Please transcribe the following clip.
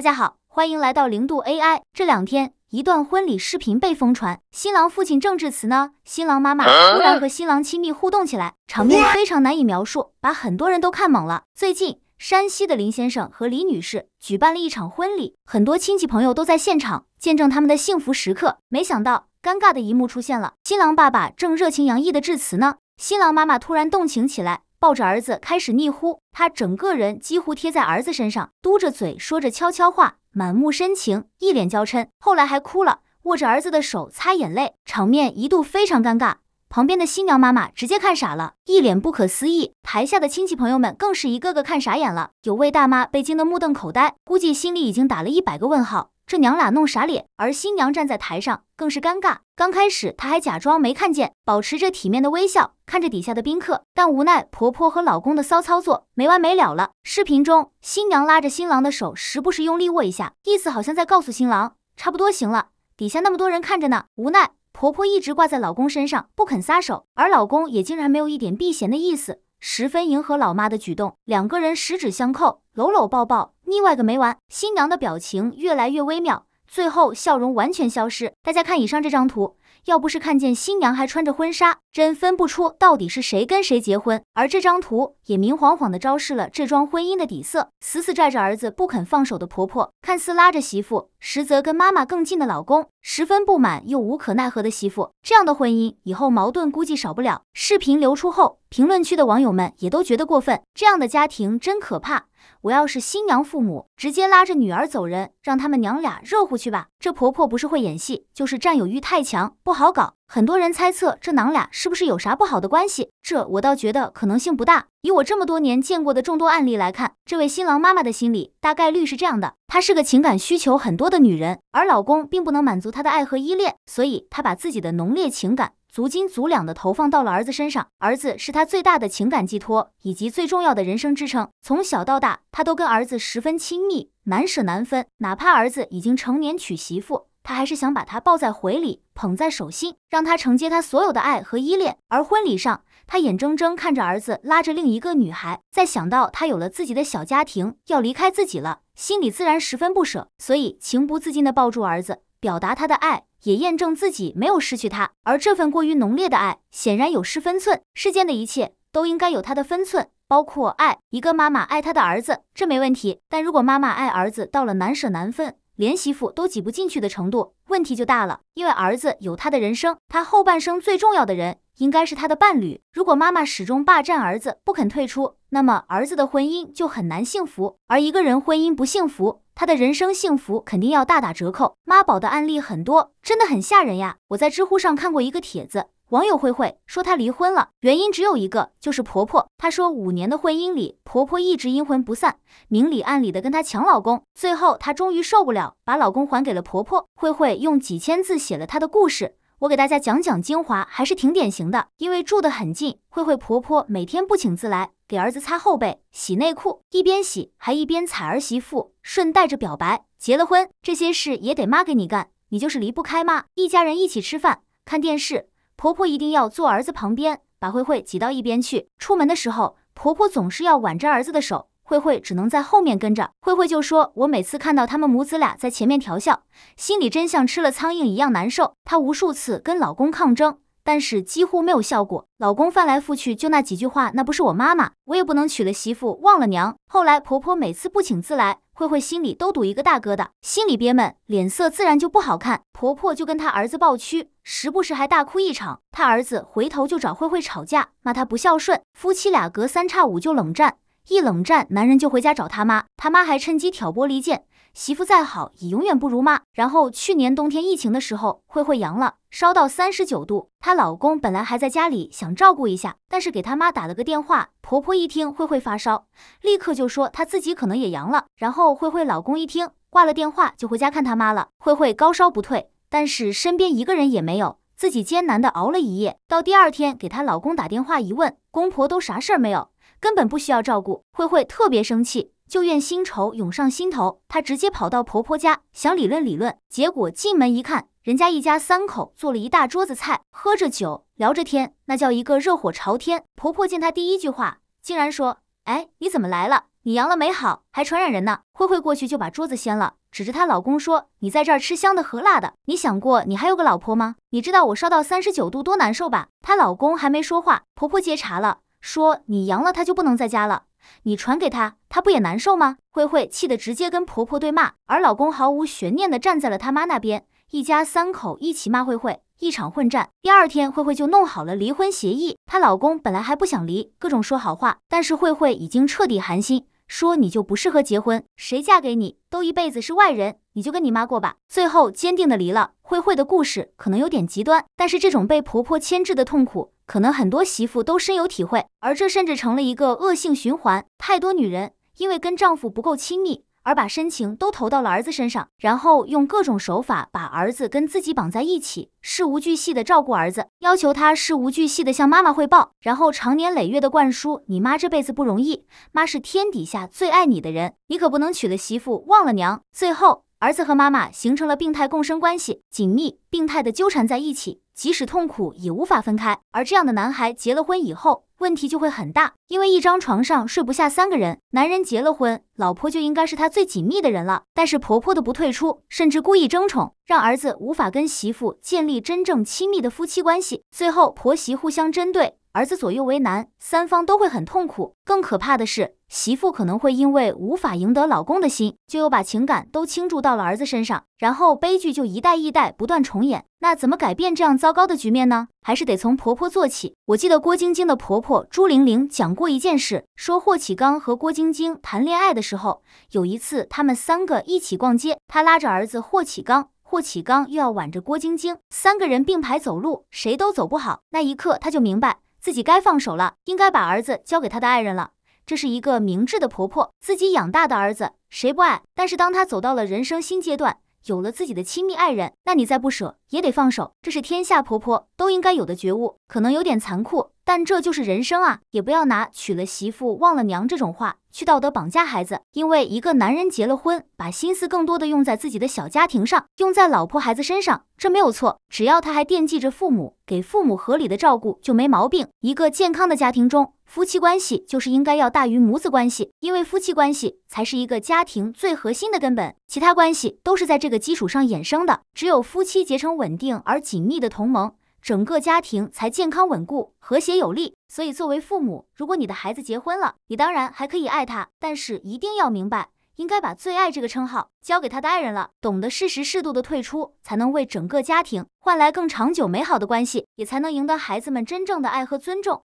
大家好，欢迎来到零度 AI。这两天，一段婚礼视频被疯传，新郎父亲郑智慈呢，新郎妈妈突然和新郎亲密互动起来，场面非常难以描述，把很多人都看懵了。最近，山西的林先生和李女士举办了一场婚礼，很多亲戚朋友都在现场见证他们的幸福时刻。没想到，尴尬的一幕出现了，新郎爸爸正热情洋溢的致辞呢，新郎妈妈突然动情起来。抱着儿子开始腻呼，他整个人几乎贴在儿子身上，嘟着嘴说着悄悄话，满目深情，一脸娇嗔。后来还哭了，握着儿子的手擦眼泪，场面一度非常尴尬。旁边的新娘妈妈直接看傻了，一脸不可思议。台下的亲戚朋友们更是一个个看傻眼了，有位大妈被惊得目瞪口呆，估计心里已经打了一百个问号，这娘俩弄啥脸，而新娘站在台上更是尴尬。刚开始，她还假装没看见，保持着体面的微笑，看着底下的宾客。但无奈婆婆和老公的骚操作没完没了了。视频中，新娘拉着新郎的手，时不时用力握一下，意思好像在告诉新郎，差不多行了。底下那么多人看着呢，无奈婆婆一直挂在老公身上不肯撒手，而老公也竟然没有一点避嫌的意思，十分迎合老妈的举动，两个人十指相扣，搂搂抱抱，腻歪个没完。新娘的表情越来越微妙，最后笑容完全消失。大家看以上这张图。要不是看见新娘还穿着婚纱，真分不出到底是谁跟谁结婚。而这张图也明晃晃的昭示了这桩婚姻的底色：死死拽着儿子不肯放手的婆婆，看似拉着媳妇，实则跟妈妈更近的老公。十分不满又无可奈何的媳妇，这样的婚姻以后矛盾估计少不了。视频流出后，评论区的网友们也都觉得过分，这样的家庭真可怕。我要是新娘父母，直接拉着女儿走人，让他们娘俩热乎去吧。这婆婆不是会演戏，就是占有欲太强，不好搞。很多人猜测这娘俩是不是有啥不好的关系？这我倒觉得可能性不大。以我这么多年见过的众多案例来看，这位新郎妈妈的心理大概率是这样的：她是个情感需求很多的女人，而老公并不能满足她的爱和依恋，所以她把自己的浓烈情感足斤足两的投放到了儿子身上。儿子是她最大的情感寄托，以及最重要的人生支撑。从小到大，她都跟儿子十分亲密，难舍难分。哪怕儿子已经成年娶媳妇。他还是想把她抱在怀里，捧在手心，让她承接他所有的爱和依恋。而婚礼上，他眼睁睁看着儿子拉着另一个女孩，再想到他有了自己的小家庭，要离开自己了，心里自然十分不舍，所以情不自禁地抱住儿子，表达他的爱，也验证自己没有失去他。而这份过于浓烈的爱，显然有失分寸。世间的一切都应该有他的分寸，包括爱。一个妈妈爱她的儿子，这没问题；但如果妈妈爱儿子到了难舍难分，连媳妇都挤不进去的程度，问题就大了。因为儿子有他的人生，他后半生最重要的人应该是他的伴侣。如果妈妈始终霸占儿子不肯退出，那么儿子的婚姻就很难幸福。而一个人婚姻不幸福，他的人生幸福肯定要大打折扣。妈宝的案例很多，真的很吓人呀！我在知乎上看过一个帖子。网友慧慧说她离婚了，原因只有一个，就是婆婆。她说五年的婚姻里，婆婆一直阴魂不散，明里暗里的跟她抢老公。最后她终于受不了，把老公还给了婆婆。慧慧用几千字写了她的故事，我给大家讲讲精华，还是挺典型的。因为住得很近，慧慧婆婆每天不请自来，给儿子擦后背、洗内裤，一边洗还一边踩儿媳妇，顺带着表白：结了婚，这些事也得妈给你干，你就是离不开妈。一家人一起吃饭、看电视。婆婆一定要坐儿子旁边，把慧慧挤到一边去。出门的时候，婆婆总是要挽着儿子的手，慧慧只能在后面跟着。慧慧就说：“我每次看到他们母子俩在前面调笑，心里真像吃了苍蝇一样难受。”她无数次跟老公抗争。但是几乎没有效果。老公翻来覆去就那几句话，那不是我妈妈，我也不能娶了媳妇忘了娘。后来婆婆每次不请自来，慧慧心里都堵一个大疙瘩，心里憋闷，脸色自然就不好看。婆婆就跟她儿子抱屈，时不时还大哭一场。她儿子回头就找慧慧吵架，骂她不孝顺。夫妻俩隔三差五就冷战，一冷战男人就回家找他妈，他妈还趁机挑拨离间。媳妇再好，也永远不如妈。然后去年冬天疫情的时候，慧慧阳了，烧到三十九度。她老公本来还在家里想照顾一下，但是给她妈打了个电话，婆婆一听慧慧发烧，立刻就说她自己可能也阳了。然后慧慧老公一听，挂了电话就回家看她妈了。慧慧高烧不退，但是身边一个人也没有，自己艰难的熬了一夜。到第二天给她老公打电话一问，公婆都啥事儿没有。根本不需要照顾，慧慧特别生气，旧怨新仇涌上心头，她直接跑到婆婆家想理论理论，结果进门一看，人家一家三口做了一大桌子菜，喝着酒，聊着天，那叫一个热火朝天。婆婆见她第一句话竟然说：“哎，你怎么来了？你阳了没好，还传染人呢？”慧慧过去就把桌子掀了，指着她老公说：“你在这儿吃香的喝辣的，你想过你还有个老婆吗？你知道我烧到三十九度多难受吧？”她老公还没说话，婆婆接茬了。说你阳了她就不能在家了，你传给她，她不也难受吗？慧慧气得直接跟婆婆对骂，而老公毫无悬念地站在了他妈那边，一家三口一起骂慧慧，一场混战。第二天，慧慧就弄好了离婚协议，她老公本来还不想离，各种说好话，但是慧慧已经彻底寒心。说你就不适合结婚，谁嫁给你都一辈子是外人，你就跟你妈过吧。最后坚定的离了。慧慧的故事可能有点极端，但是这种被婆婆牵制的痛苦，可能很多媳妇都深有体会。而这甚至成了一个恶性循环，太多女人因为跟丈夫不够亲密。而把深情都投到了儿子身上，然后用各种手法把儿子跟自己绑在一起，事无巨细的照顾儿子，要求他事无巨细的向妈妈汇报，然后长年累月的灌输“你妈这辈子不容易，妈是天底下最爱你的人，你可不能娶了媳妇忘了娘”。最后，儿子和妈妈形成了病态共生关系，紧密病态的纠缠在一起，即使痛苦也无法分开。而这样的男孩结了婚以后，问题就会很大，因为一张床上睡不下三个人。男人结了婚，老婆就应该是他最紧密的人了。但是婆婆的不退出，甚至故意争宠，让儿子无法跟媳妇建立真正亲密的夫妻关系。最后，婆媳互相针对。儿子左右为难，三方都会很痛苦。更可怕的是，媳妇可能会因为无法赢得老公的心，就又把情感都倾注到了儿子身上，然后悲剧就一代一代不断重演。那怎么改变这样糟糕的局面呢？还是得从婆婆做起。我记得郭晶晶的婆婆朱玲玲讲过一件事，说霍启刚和郭晶晶谈恋爱的时候，有一次他们三个一起逛街，她拉着儿子霍启刚，霍启刚又要挽着郭晶晶，三个人并排走路，谁都走不好。那一刻，他就明白。自己该放手了，应该把儿子交给他的爱人了。这是一个明智的婆婆，自己养大的儿子谁不爱？但是当她走到了人生新阶段，有了自己的亲密爱人，那你再不舍也得放手。这是天下婆婆都应该有的觉悟，可能有点残酷。但这就是人生啊！也不要拿娶了媳妇忘了娘这种话去道德绑架孩子，因为一个男人结了婚，把心思更多的用在自己的小家庭上，用在老婆孩子身上，这没有错。只要他还惦记着父母，给父母合理的照顾就没毛病。一个健康的家庭中，夫妻关系就是应该要大于母子关系，因为夫妻关系才是一个家庭最核心的根本，其他关系都是在这个基础上衍生的。只有夫妻结成稳定而紧密的同盟。整个家庭才健康稳固、和谐有力。所以，作为父母，如果你的孩子结婚了，你当然还可以爱他，但是一定要明白，应该把最爱这个称号交给他的爱人了。懂得适时适度的退出，才能为整个家庭换来更长久美好的关系，也才能赢得孩子们真正的爱和尊重。